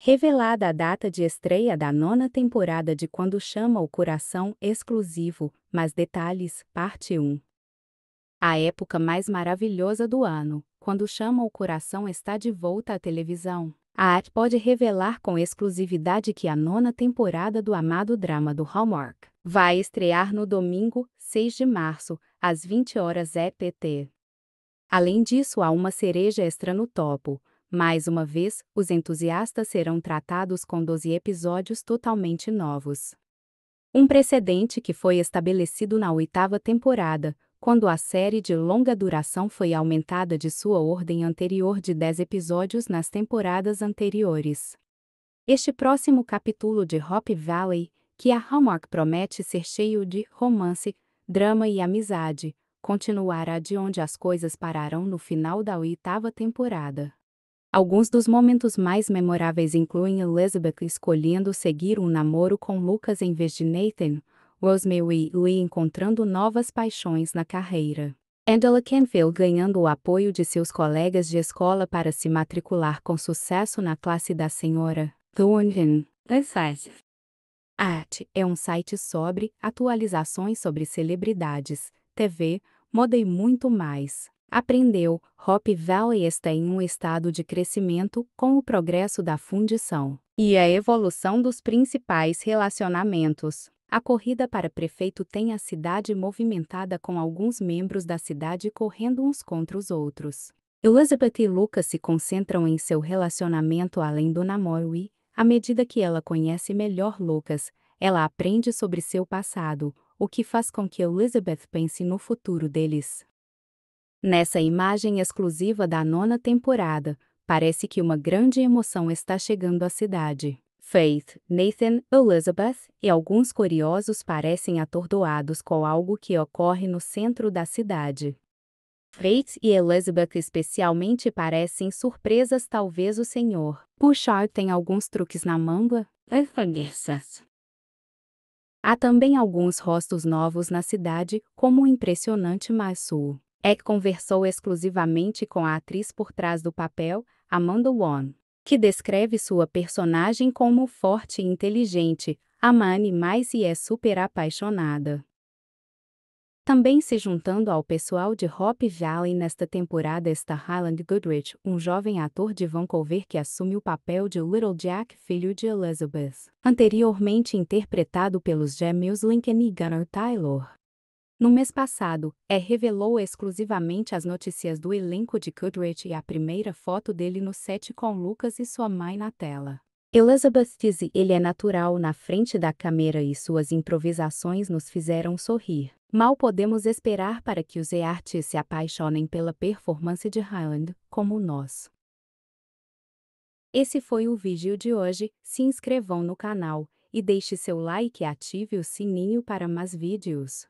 Revelada a data de estreia da nona temporada de Quando Chama o Coração exclusivo, mas detalhes, parte 1. A época mais maravilhosa do ano, quando Chama o Coração está de volta à televisão. A Art pode revelar com exclusividade que a nona temporada do amado drama do Hallmark vai estrear no domingo, 6 de março, às 20 horas EPT. Além disso, há uma cereja extra no topo mais uma vez, os entusiastas serão tratados com 12 episódios totalmente novos. Um precedente que foi estabelecido na oitava temporada, quando a série de longa duração foi aumentada de sua ordem anterior de 10 episódios nas temporadas anteriores. Este próximo capítulo de Hop Valley, que a Hallmark promete ser cheio de romance, drama e amizade, continuará de onde as coisas pararam no final da oitava temporada. Alguns dos momentos mais memoráveis incluem Elizabeth escolhendo seguir um namoro com Lucas em vez de Nathan, Rosemary Lee encontrando novas paixões na carreira. Angela Canfield ganhando o apoio de seus colegas de escola para se matricular com sucesso na classe da senhora Thornton. Art é um site sobre atualizações sobre celebridades, TV, moda e muito mais. Aprendeu, Hop Valley está em um estado de crescimento com o progresso da fundição e a evolução dos principais relacionamentos. A corrida para prefeito tem a cidade movimentada com alguns membros da cidade correndo uns contra os outros. Elizabeth e Lucas se concentram em seu relacionamento além do namoro e, à medida que ela conhece melhor Lucas, ela aprende sobre seu passado, o que faz com que Elizabeth pense no futuro deles. Nessa imagem exclusiva da nona temporada, parece que uma grande emoção está chegando à cidade. Faith, Nathan, Elizabeth e alguns curiosos parecem atordoados com algo que ocorre no centro da cidade. Faith e Elizabeth especialmente parecem surpresas talvez o senhor. Puxar tem alguns truques na manga? Há também alguns rostos novos na cidade, como o impressionante Masul. É Eck conversou exclusivamente com a atriz por trás do papel, Amanda Wong, que descreve sua personagem como forte e inteligente, amane mais e é super apaixonada. Também se juntando ao pessoal de Hope Valley nesta temporada está Highland Goodrich, um jovem ator de Vancouver que assume o papel de Little Jack, filho de Elizabeth, anteriormente interpretado pelos gêmeos Lincoln e Gunnar Taylor. No mês passado, é revelou exclusivamente as notícias do elenco de Goodrich e a primeira foto dele no set com Lucas e sua mãe na tela. Elizabeth diz ele é natural na frente da câmera e suas improvisações nos fizeram sorrir. Mal podemos esperar para que os artes se apaixonem pela performance de Highland, como nós. Esse foi o vídeo de hoje, se inscrevam no canal, e deixe seu like e ative o sininho para mais vídeos.